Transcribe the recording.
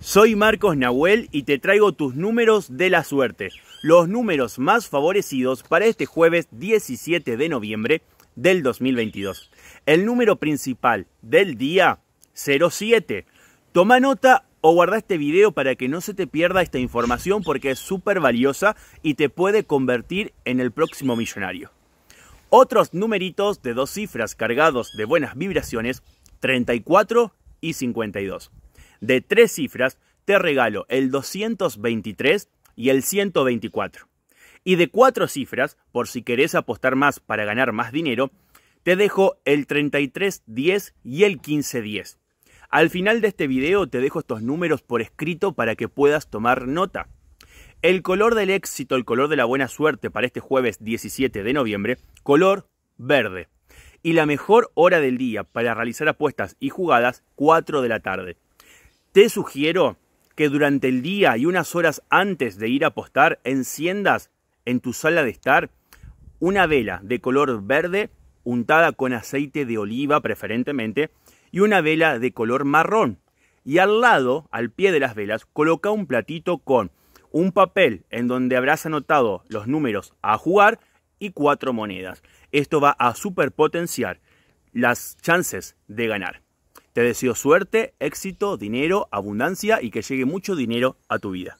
Soy Marcos Nahuel y te traigo tus números de la suerte, los números más favorecidos para este jueves 17 de noviembre del 2022. El número principal del día 07. Toma nota o guarda este video para que no se te pierda esta información porque es súper valiosa y te puede convertir en el próximo millonario. Otros numeritos de dos cifras cargados de buenas vibraciones, 34 y 52 de tres cifras, te regalo el 223 y el 124. Y de cuatro cifras, por si querés apostar más para ganar más dinero, te dejo el 3310 y el 1510. Al final de este video te dejo estos números por escrito para que puedas tomar nota. El color del éxito, el color de la buena suerte para este jueves 17 de noviembre, color verde. Y la mejor hora del día para realizar apuestas y jugadas, 4 de la tarde. Te sugiero que durante el día y unas horas antes de ir a apostar enciendas en tu sala de estar una vela de color verde untada con aceite de oliva preferentemente y una vela de color marrón. Y al lado, al pie de las velas, coloca un platito con un papel en donde habrás anotado los números a jugar y cuatro monedas. Esto va a superpotenciar las chances de ganar. Te deseo suerte, éxito, dinero, abundancia y que llegue mucho dinero a tu vida.